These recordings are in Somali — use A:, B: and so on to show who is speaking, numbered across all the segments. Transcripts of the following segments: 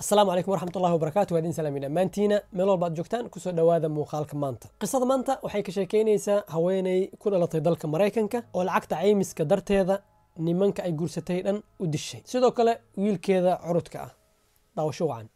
A: assalaamu calaykum waraxmatullahi wabarakatu waa idin salaami dhammaantiina meel walba ad joogtaan kusoo dhowaada muuqaalka maanta qisada maanta waxay ka sheekaynaysaa haweenay ku dhalatay dalka maraykanka oo lacagta caymiska darteeda nimanka ay guursatay dhan u dishay sidoo kale wiilkeeda curudka ah daawasho wacan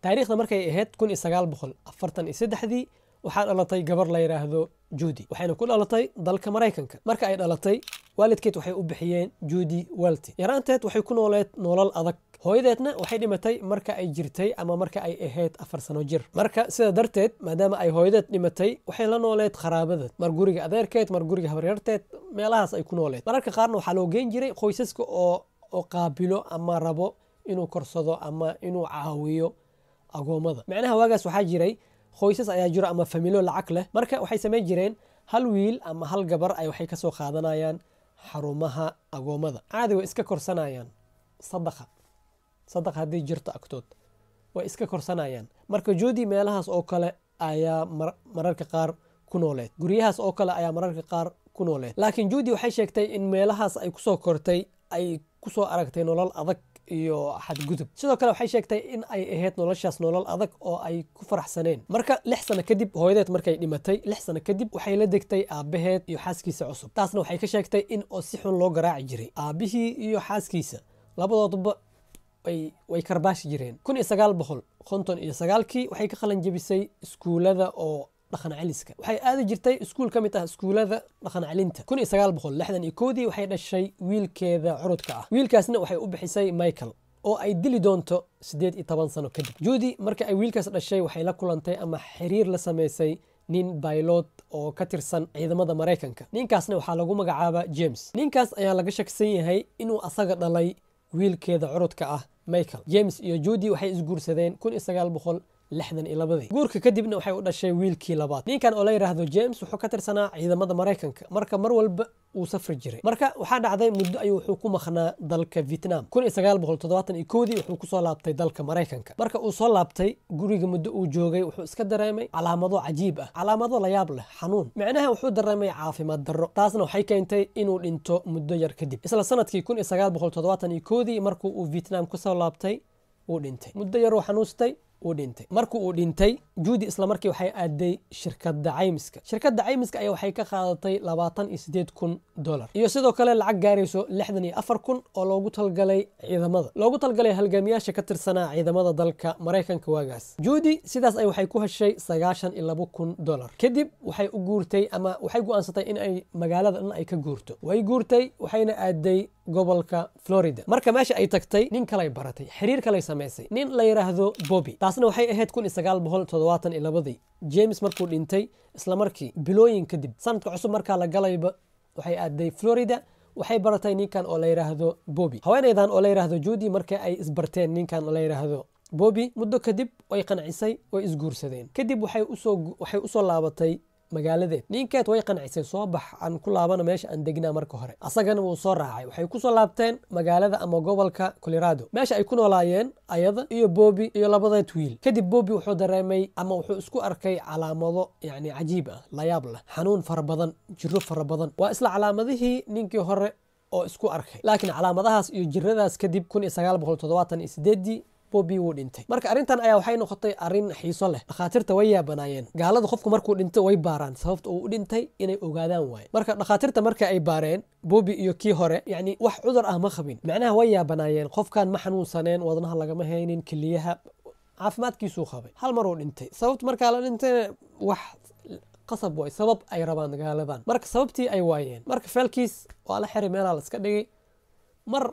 A: taariikhda markay ahayd kun iyo boqol afartan iyo saddexdii waxaa dhalatay gabar la yidhaahdo juudi waxayna ku dhalatay dalka maraykanka marka ay dhalatay waalidkeed waxay u bixiyeen juudi welti yaraanteed waxay ku nooleed noolal adag hooyadeedna waxay dhimatay marka ay jirtay ama marka ay ahayd afar sano jir marka sida darteed maadaama ay hooyadeed dhimatay waxay la nooleed qaraabadeed mar guriga adeerkeed mar guriga habaryarteed meelahaas ay ku nooleed mararka qaarna waxaa loo geen jiray qoysaska oo oo qaabilo ama rabo inuu korsado ama inuu caawiyo agoommada micnaha waagaas waxaa jiray qoysas ayaa jiro ama familo lacag leh marka waxay samayn jireen hal wiil ama hal gabar ay waxay kasoo qaadanayaan xarumaha agoomada caadi way iska korsanayaan sadaqa sadaqa haddii jirto agtood way iska korsanayaan marka juudi meelahaas oo kale ayaa mararka qaar ku nooleed guryahaas oo kale ayaa mararka qaar ku nooleed laakiin juudi waxay sheegtay in meelahaas ay kusoo kortay ay kusoo aragtay nolol adag iyo xadgudub sidoo kale waxay sheegtay in ay ahayd noloshaas nolol adag oo ay ku faraxsaneen marka lix sano kadib hooyadeed markay dhimatay lix sano kadib waxay la degtay aabbaheed iyo xaaskiisa cusub taasna waxay ka sheegtay in oo si xun loo garaaci jiray aabbihii iyo xaaskiisa labadooduba way karbaashi jireen kun iyo sagaal boqol konton iyo sagaalkii waxay ka qalan jebisay iskuullada oo dhaqan waxay aadi jirtay iskuul ka mid ah iskuulada dhaqan kun iyo sagaal boqol lixdan iyo koodii waxay dhashay wiilkeeda curudka ah wiilkaasna waxay u bixisay michael oo ay dili doonto siddeed iyo toban sano kadib judi marka ay wiilkaas dhashay waxay la kulantay ama xiriir la samaysay nin baylod oo ka tirsan ciidamada maraykanka ninkaasna waxaa lagu magacaaba james ninkaas ayaa laga shaksan yahay inuu asaga dhalay wiilkeeda curudka ah michael james iyo judi waxay isguursadeen kun iyo sagaal boqol lixdan iyo labadii guurka kadibna waxay u dhashay wiilkii labaad ninkan oo la yidhaahdo james wuxuu ka tirsanaa ciidamada maraykanka marka mar walba uu safri jiray marka waxaa dhacday muddo ayuu wuxuu ku maqnaa dalka vietnam kunsagaalboqoltodobaataniyokowdii wuxuu kusoo laabtay dalka maraykanka marka uu soo laabtay guriga muddo uu joogay wuxuu iska dareemay calaamado cajiib ah calaamado layaab leh xanuun micnaha wuxuu dareemay caafimaad darro taasna waxay keentay inuu dhinto muddo yar kadib isla sanadkii kunsagaalboqoltodobaataniyokowdii markuu uu vietnam kusoo laabtay uu dhintay muddo yaruu xanuustay uu dhintay marka uu dhintay juudi isla markii waxay aaday shirkada caymiska shirkada caymiska ayaa waxay ka qaadatay labaatan iyo sideed kun dolar iyo sidoo kale lacag gaarayso lixdan iyo afar kun oo loogu talgalay ciidamada loogu talgalay halgaamiyaasha ka tirsanaa ciidamada dalka maraykanka waagaas juudi sidaas ay waxay ku heshay sagaashan iyo labo kun dollar kadib waxay u guurtay ama waxay go'aansatay in ay magaalada dhan ay ka guurto way guurtay waxayna aaday gobolka florida marka meesha ay tagtay nin kalay baratay xiriir kalay samaysay nin la yidhaahdo bobi taasna waxay ahayd kun isagaal boqol toddobaatan iyo labadii james markuu dhintay isla markii bilooyin kadib sanadka cusub markaa la galayba waxay aaday florida waxay baratay ninkan oo la yidhaahdo bobi haweenaydan oo la yidhaahdo juudi markii ay isbarteen ninkan oo la yidhaahdo bobi muddo kadib way qancisay way isguursadeen kadib waxay usoo waxay usoo laabatay magaaladeed ninkeed way qancisay soo bax aan ku laabana meesha aan degnaa marka hore asagana wuu soo raacay waxay kusoo laabteen magaalada ama gobolka colorado meesha ay ku noolaayeen ayada iyo bobi iyo labadeed wiil kadib bobi wuxuu dareemay ama wuxuu isku arkay calaamado yacni cajiib ah layaab leh xanuun fara badan jiro fara badan waa isla calaamadihii ninkii hore oo isku arkay laakiin calaamadahaas iyo jiradaas kadib kun iyo sagaal boqol toddobaatan iyo sideedii bobi wuu dhintay marka arrintan ayaa waxay noqotay arrin xiiso leh dhakhaatiirta way yaabanaayeen gaalada qofku markuu dhintay way baaraan sababta uu u dhintay inay ogaadaan waaye marka dhakhaatiirta marka ay baareen bobi iyo kii hore yacni wax cudur ah ma qabin macnaha way yaabanaayeen qofkan ma xanuunsaneen wadnaha lagama haynin keliyaha caafimaadkiisuu qabay hal maruu dhintay sababta markaa la dhintayna wax qasab waay sabab ay rabaan gaaladan marka sababtii ay waayeen marka feelkiis waa la xiray meelaa la iska dhigay mar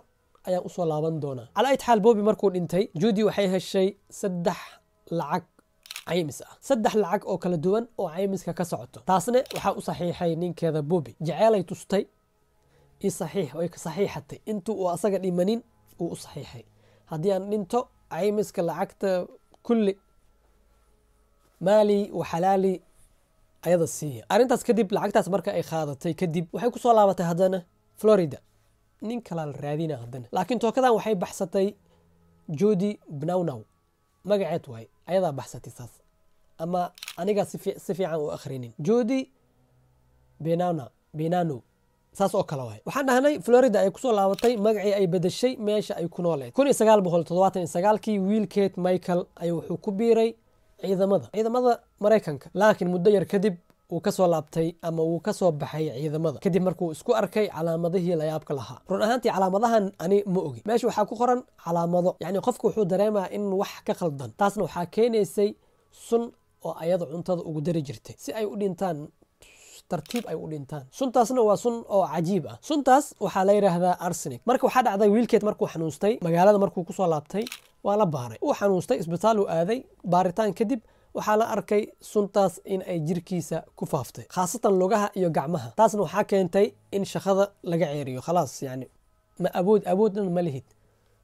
A: ayaa usoo laaban doona calaa itxaal boobi markuu dhintay juudi waxay heshay saddex lacag caymis ah saddex lacag oo kala duwan oo caymiska ka socoto taasna waxaa u saxiixay ninkeeda bobi jaceelay tustay i saxiix way saxiixatay intuu uu asaga dhimanin uu u saxiixay haddii aan dhinto caymiska lacagta kulli maali wa xalaali ayada siiya arrintaas kadib lacagtaas marka ay qaadatay kadib waxay kusoo laabatay haddana florida nin kalaal raadina ah haddana laakiin tookadan waxay baxsatay jodi bnownow magaceed waay ayadaa baxsatay saas ama anigaa si fiican u akhrinin jodi benana benano saas oo kale waay waxaan dhahnay florida ay kusoo laabatay magacii ay bedeshay meesha ay ku nooleed kun iyo sagaal boqol toddobaatan iyo sagaalkii wiilkeed michael ayuu wuxuu ku biiray ciidamada ciidamada maraykanka laakiin muddo yar kadib uu kasoo laabtay ama uu ka soo baxay ciidamada kadib markuu isku arkay calaamadihii la yaabka lahaa run ahaantii calaamadahan ani ma ogi meesha waxaa ku qoran calaamado yacni qofka wuxuu dareemaa in wax ka khaldan taasna waxaa keenaysay sun oo ayada cuntada ugu dari jirtay si ay u dhintaan tartiib ay u dhintaan suntaasna waa sun oo cajiib ah suntaas waxaa la yidhaahdaa arsenic marka waxaa dhacday wiilkeed markuu xanuunstay magaalada markuu kusoo laabtay waa la baaray uu xanuunstay isbitaal uu aaday baaritaan kadib waxaa la arkay suntaas in ay jirkiisa ku faaftay khaasatan lugaha iyo gacmaha taasna waxaa keentay in shaqada laga ceeriyo khalaas yani ma awood awoodnan ma lihid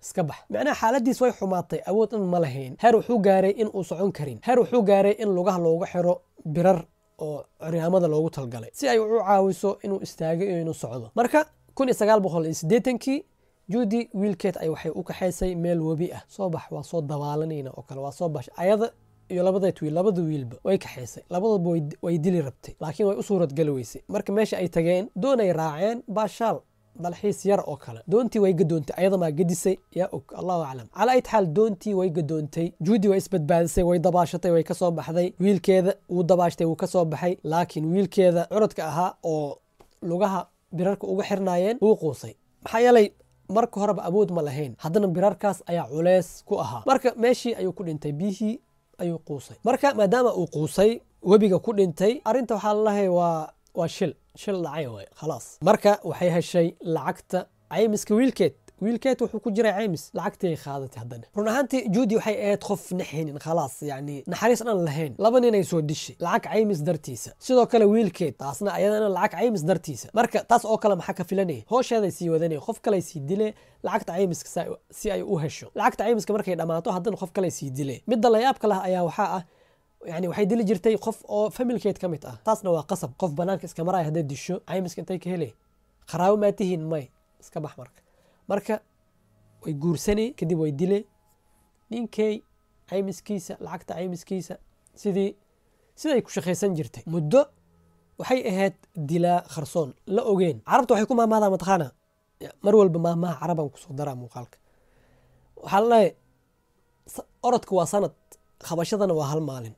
A: iska bax macnaha xaaladiis way xumaatay awood dhan ma lahayn heer wuxuu gaaray in uu socon karin heer wuxuu gaaray in lugaha loogu xiro birar oo curyaamada loogu talgalay si ay u caawiso inuu istaago iyo inuu socdo marka kun iyo sagaal boqol iyo sideetankii juudi wiilkeed ay waxay u kaxaysay meel webi ah soo bax waa soo dabaalanayna oo kale waa soo bax ayada iyo labadeet wiil labada wiilba way kaxaysay labadaba way dili rabtay laakiin way u suuradgali weysay marka meesha ay tageen doonay raaceen baashaal dalxiis yar oo kale doontii way gadoontay ayadamaa gedisay yaa og allahu aclam calaa ayd xaal doontii way gadoontay juudi way isbadbaadisay way dabaashatay way kasoo baxday wiilkeeda wuu dabaashtay wuu kasoo baxay laakiin wiilkeeda curadka ahaa oo lugaha birarka uga xirnaayeen wuu quusay maxaa yeelay marka horeba awood ma lahayn haddana birarkaas ayaa culeys ku ahaa marka meeshii ayuu ku dhintay biyihii ayuu quusay marka maadaama uu quusay webiga ku dhintay arinta waxaa lalahay waa waa shil shil dhacay waay khalaas marka waxay heshay lacagta caymiska wiilkeed wiilkeed wuxuu ku jiray caymis lacagtiay qaadatay haddana run ahaantii juudi waxay ahayd qof naxaynin khalaas yacni naxariis aan lahayn laba ninay soo dishay lacag caymis dartiisa sidoo kale wiilkeed taasna ayadana lacag caymis dartiisa marka taas oo kale maxaa ka filanaya hoosheeday sii wadanaya qof kaley sii dile lacagta caymiska si ay u hesho lacagta caymiska markay dhammaato haddana qof kaley sii dile midda layaabka lah ayaa waxaa ah yani waxay dili jirtay qof oo familkeed ka mid ah taasna waa qasab qof banaanka iska maraaya hadday disho caymiska intay ka hele kharaabo maatihiin may iska bax marka marka way guursanay kadib way dile ninkay caymiskiisa lacagta caymiskiisa sidii siday ku shaqaysan jirtay muddo waxay ahayd dilaa kharsoon la ogeen carabta waxay ku maamaadaa mataqaana mar walba maamaha carabaan kusoo daraa muuqaalka waxaa la orodka waa sanad qabashadana waa hal maalin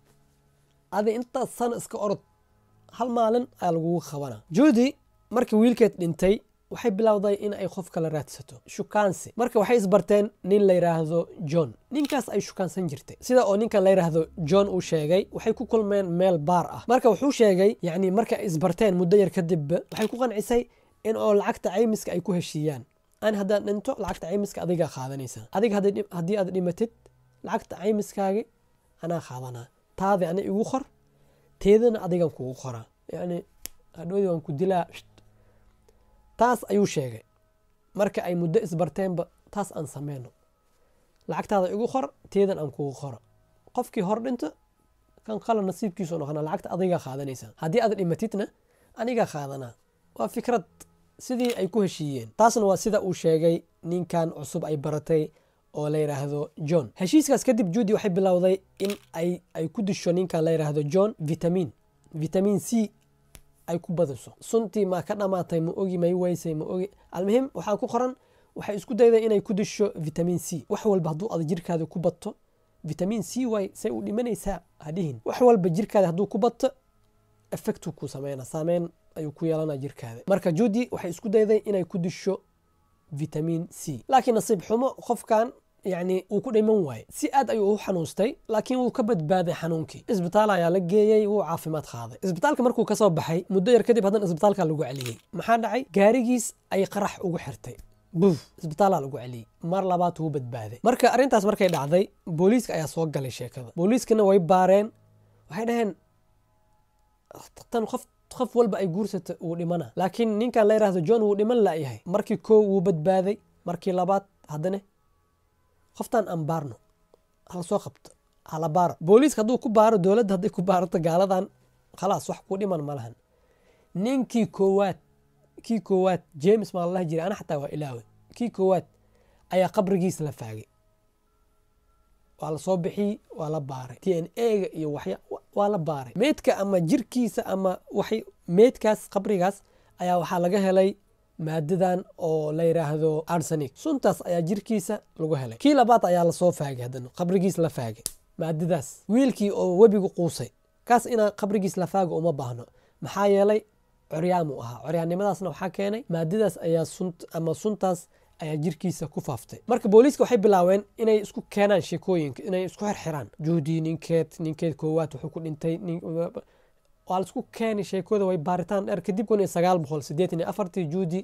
A: adi intaas sana iska orod hal maalin ayaa lagugu qabanaa juudi markii wiilkeed dhintay waxay bilowday in ay qof kala raadsato shukaanse marka waxay isbarteen nin la yidhaahdo john ninkaas ay shukaansan jirtay sida oo ninka la yidhaahdo john uu sheegay waxay ku kulmeen meel baar ah marka wuxuu sheegay yacni marka ay isbarteen muddo yar kadib waxay ku qancisay in oo lacagta caymiska ay ku heshiiyaan an haddaad dhinto lacagta caymiska adigaa qaadanaysaa adig haddii aad dhimatid lacagta caymiskaagi anaa qaadanaa taadi ana igu qor teedana adigan kugu qoraa yacni hadhowdii waan ku dilaa taas ayuu sheegay marka ay muddo isbarteenba taas aan sameyno lacagtaada igu qor teedan aan kugu qoro qofkii hor dhinto kan qala nasiibkiisu noqona lacagta adigaa qaadanaysaa haddii aad dhimatidna anigaa qaadanaa waa fikrad sidii ay ku heshiiyeen taasna waa sida uu sheegay ninkan cusub ay baratay oo la yidhaahdo john heshiiskaas kadib juudi waxay bilowday in ay ay ku disho ninkan la yidhaahdo john vitamin vitamin c ay ku badiso suntii maa ka dhamaatay ma ogi may waysay ma ogi almuhim waxaa ku qoran waxay isku dayday inay ku disho vitamin c wax walba hadduu ada jirkaada ku bato vitamin c way say u dhimanaysaa hadhihin wax walba jirkaada hadduu ku bato effectu kuu sameyna saameyn ayuu ku yeelana jirkaada marka juudi waxay isku dayday inay ku disho vitamin c laakiin nasiib xumo qofkan yani uu ku dhiman waaye si aad ayuu u xanuunstay laakiin wuu ka badbaaday xanuunkii isbitaal ayaa la geeyey wuu caafimaad qaaday isbitaalka markuu kasoo baxay muddo yar kadib haddana isbitaalka lagu celiyey maxaa dhacay gaarigiis ay qarax ugu xirtay buf isbitaalaa lagu celiyey mar labaad wuu badbaaday marka arrintaas markay dhacday booliiska ayaa soo galay sheekada booliiskana way baareen waxay dhaheen tan qof qof walba ay guursata wuu dhimana laakiin ninkan la yidhahdo john wuu dhiman la'yahay markii koow wuu badbaaday markii labaad haddana qoftaan aan baarno hala soo qabto hala baaro booliiska hadduu ku baaro dowladda hadday ku baarato gaaladan khalaas wax ku dhiman malahan ninkii koowaad kii koowaad james maa lalahi jiray ana xataa waa ilaawe kii koowaad ayaa qabrigiis la faagay waa la soo bixiyey waa la baaray t n a ga iyo waxya waa la baaray meydka ama jirkiisa ama wax meydkaas qabrigaas ayaa waxaa laga helay maadadan oo la yidhaahdo arsenic suntaas ayaa jirkiisa lagu helay kii labaad ayaa lasoo faagay haddana qabrigiis la faagay maadadaas wiilkii oo webigu quusay kaas inaa qabrigiis la faago uma baahno maxaa yeelay coryaamuu ahaa coryaannimadaasna waxaa keenay maadadaas ayaa sunt ama suntaas ayaa jirkiisa ku faaftay marka booliiska waxay bilaabeen inay isku keenaan sheekooyinka inay isku xirxiraan juhdii ninkeed ninkeed koowaad wuxuu ku dhintay waa lasku keenay sheekooda way baaritaan dheer kadib kun iyo sagaal boqol sideetan iyo afartii juudi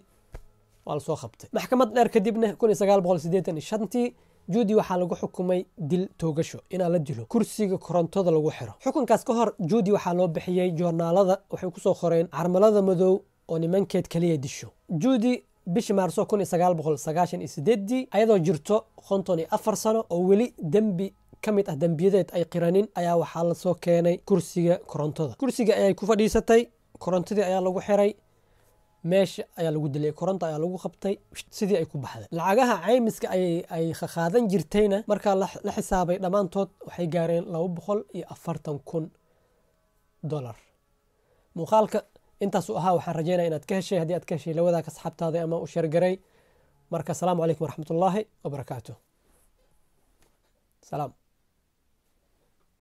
A: waa lasoo qabtay maxkamad dheer kadibna kun iyo sagaal boqol sideetan iyo shantii juudi waxaa lagu xukumay dil toogasho inaa la dilo kursiga korontada lagu xiro xukunkaas ka hor juudi waxaa loo bixiyey joornaalada waxay kusoo qoreen carmalada madow oo nimankeed kaliya disho juudi bishii maarso kun iyo sagaal boqol sagaashan iyo sideedii ayadoo jirto konton iyo afar sano oo weli dembi ka mid ah dembiyadeed ay qiranin ayaa waxaa lasoo keenay kursiga korontada kursiga ayay ku fadhiisatay korontadii ayaa lagu xiray meesha ayaa lagu dilay koronta ayaa lagu qabtay sidii ay ku baxday lacagaha caymiska ay kaqaadan jirtayna markaa la xisaabay dhammaantood waxay gaareen laba boqol iyo afartan kun dolar muuqaalka intaasuu ahaa waxaan rajeynaya inaad ka heshay haddii aad ka heshay lawadaaka asxaabtaada ama u sheergaray marka asalaamu calaykum waraxmatullaahi wabarakaatu salaam